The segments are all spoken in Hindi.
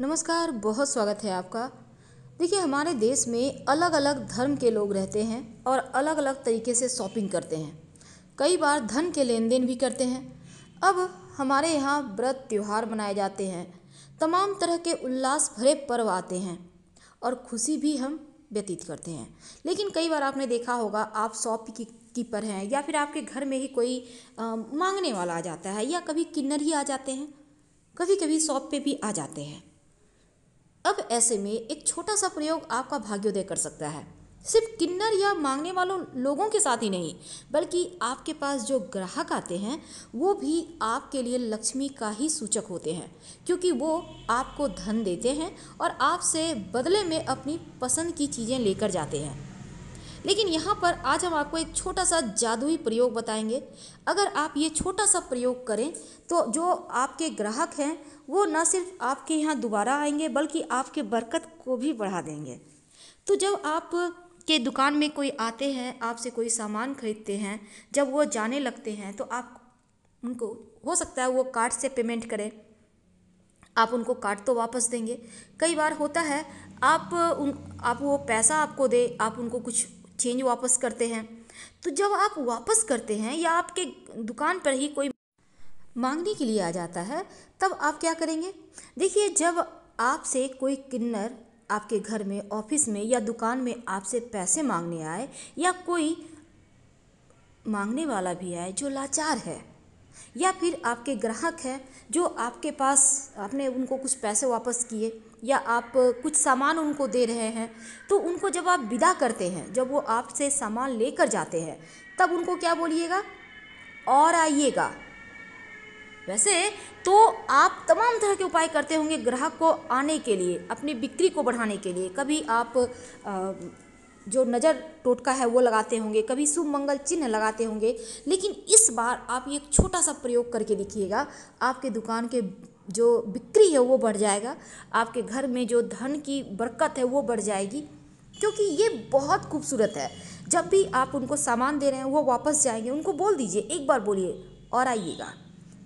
नमस्कार बहुत स्वागत है आपका देखिए हमारे देश में अलग अलग धर्म के लोग रहते हैं और अलग अलग तरीके से शॉपिंग करते हैं कई बार धन के लेन देन भी करते हैं अब हमारे यहाँ व्रत त्यौहार मनाए जाते हैं तमाम तरह के उल्लास भरे पर्व आते हैं और खुशी भी हम व्यतीत करते हैं लेकिन कई बार आपने देखा होगा आप शॉप की कीपर हैं या फिर आपके घर में ही कोई आ, मांगने वाला आ जाता है या कभी किन्नर ही आ जाते हैं कभी कभी शॉप पे भी आ जाते हैं ऐसे में एक छोटा सा प्रयोग आपका भाग्योदय कर सकता है सिर्फ किन्नर या मांगने वालों लोगों के साथ ही नहीं बल्कि आपके पास जो ग्राहक आते हैं वो भी आपके लिए लक्ष्मी का ही सूचक होते हैं क्योंकि वो आपको धन देते हैं और आपसे बदले में अपनी पसंद की चीज़ें लेकर जाते हैं लेकिन यहाँ पर आज हम आपको एक छोटा सा जादुई प्रयोग बताएंगे अगर आप ये छोटा सा प्रयोग करें तो जो आपके ग्राहक हैं वो ना सिर्फ आपके यहाँ दोबारा आएंगे बल्कि आपके बरकत को भी बढ़ा देंगे तो जब आप के दुकान में कोई आते हैं आपसे कोई सामान खरीदते हैं जब वो जाने लगते हैं तो आप उनको हो सकता है वो कार्ड से पेमेंट करें आप उनको कार्ड तो वापस देंगे कई बार होता है आप उन आप वो पैसा आपको दे आप उनको कुछ चेंज वापस करते हैं तो जब आप वापस करते हैं या आपके दुकान पर ही कोई मांगने के लिए आ जाता है तब आप क्या करेंगे देखिए जब आपसे कोई किन्नर आपके घर में ऑफिस में या दुकान में आपसे पैसे मांगने आए या कोई मांगने वाला भी आए जो लाचार है या फिर आपके ग्राहक हैं जो आपके पास आपने उनको कुछ पैसे वापस किए या आप कुछ सामान उनको दे रहे हैं तो उनको जब आप विदा करते हैं जब वो आपसे सामान लेकर जाते हैं तब उनको क्या बोलिएगा और आइएगा वैसे तो आप तमाम तरह के उपाय करते होंगे ग्राहक को आने के लिए अपनी बिक्री को बढ़ाने के लिए कभी आप आ, जो नज़र टोटका है वो लगाते होंगे कभी शुभ मंगल चिन्ह लगाते होंगे लेकिन इस बार आप एक छोटा सा प्रयोग करके देखिएगा आपके दुकान के जो बिक्री है वो बढ़ जाएगा आपके घर में जो धन की बरकत है वो बढ़ जाएगी क्योंकि ये बहुत खूबसूरत है जब भी आप उनको सामान दे रहे हैं वो वापस जाएंगे उनको बोल दीजिए एक बार बोलिए और आइएगा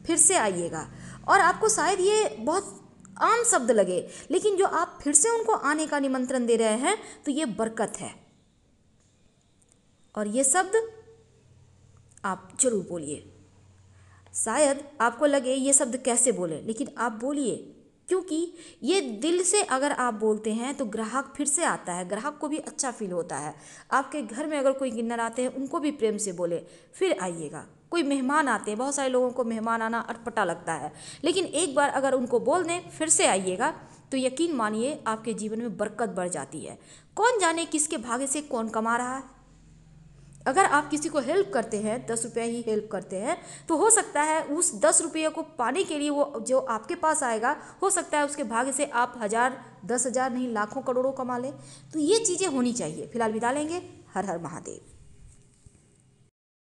फिर से आइएगा और आपको शायद ये बहुत आम शब्द लगे लेकिन जो आप फिर से उनको आने का निमंत्रण दे रहे हैं तो ये बरकत है और ये शब्द आप जरूर बोलिए शायद आपको लगे ये शब्द कैसे बोले लेकिन आप बोलिए क्योंकि ये दिल से अगर आप बोलते हैं तो ग्राहक फिर से आता है ग्राहक को भी अच्छा फील होता है आपके घर में अगर कोई गिन्नर आते हैं उनको भी प्रेम से बोले फिर आइएगा कोई मेहमान आते हैं बहुत सारे लोगों को मेहमान आना अटपटा लगता है लेकिन एक बार अगर उनको बोल दें फिर से आइएगा तो यकीन मानिए आपके जीवन में बरकत बढ़ जाती है कौन जाने किसके भाग्य से कौन कमा रहा है अगर आप किसी को हेल्प करते हैं दस रुपया ही हेल्प करते हैं तो हो सकता है उस दस रुपये को पाने के लिए वो जो आपके पास आएगा हो सकता है उसके भाग्य से आप हज़ार दस हज़ार नहीं लाखों करोड़ों कमा लें तो ये चीज़ें होनी चाहिए फिलहाल विदा लेंगे हर हर महादेव